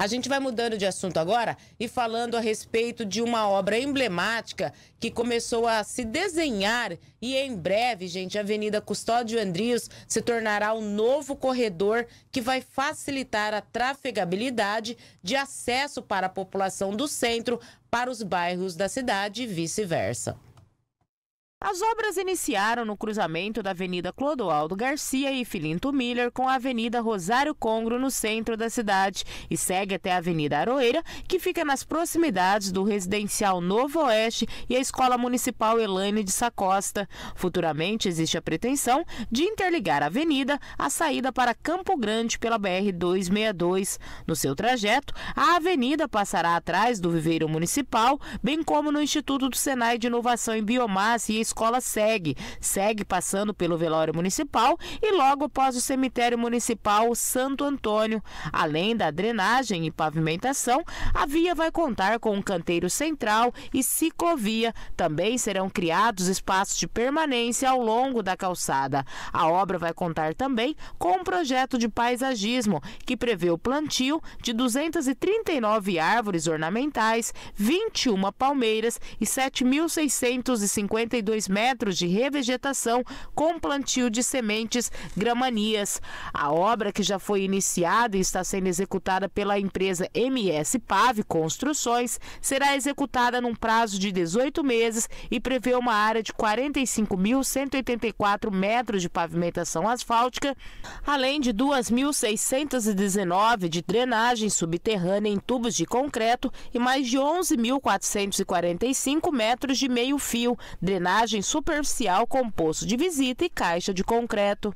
A gente vai mudando de assunto agora e falando a respeito de uma obra emblemática que começou a se desenhar e em breve, gente, a Avenida Custódio Andrios se tornará um novo corredor que vai facilitar a trafegabilidade de acesso para a população do centro para os bairros da cidade e vice-versa. As obras iniciaram no cruzamento da Avenida Clodoaldo Garcia e Filinto Miller com a Avenida Rosário Congro, no centro da cidade, e segue até a Avenida Aroeira, que fica nas proximidades do Residencial Novo Oeste e a Escola Municipal Elaine de Sacosta. Futuramente existe a pretensão de interligar a avenida à saída para Campo Grande pela BR-262. No seu trajeto, a avenida passará atrás do viveiro municipal, bem como no Instituto do Senai de Inovação em Biomassa e escola segue, segue passando pelo velório municipal e logo após o cemitério municipal Santo Antônio. Além da drenagem e pavimentação, a via vai contar com um canteiro central e ciclovia. Também serão criados espaços de permanência ao longo da calçada. A obra vai contar também com um projeto de paisagismo que prevê o plantio de 239 árvores ornamentais, 21 palmeiras e 7.652 2 metros de revegetação com plantio de sementes gramanias. A obra, que já foi iniciada e está sendo executada pela empresa MS Pave Construções, será executada num prazo de 18 meses e prevê uma área de 45.184 metros de pavimentação asfáltica, além de 2.619 de drenagem subterrânea em tubos de concreto e mais de 11.445 metros de meio-fio, drenagem laje superficial composto de visita e caixa de concreto.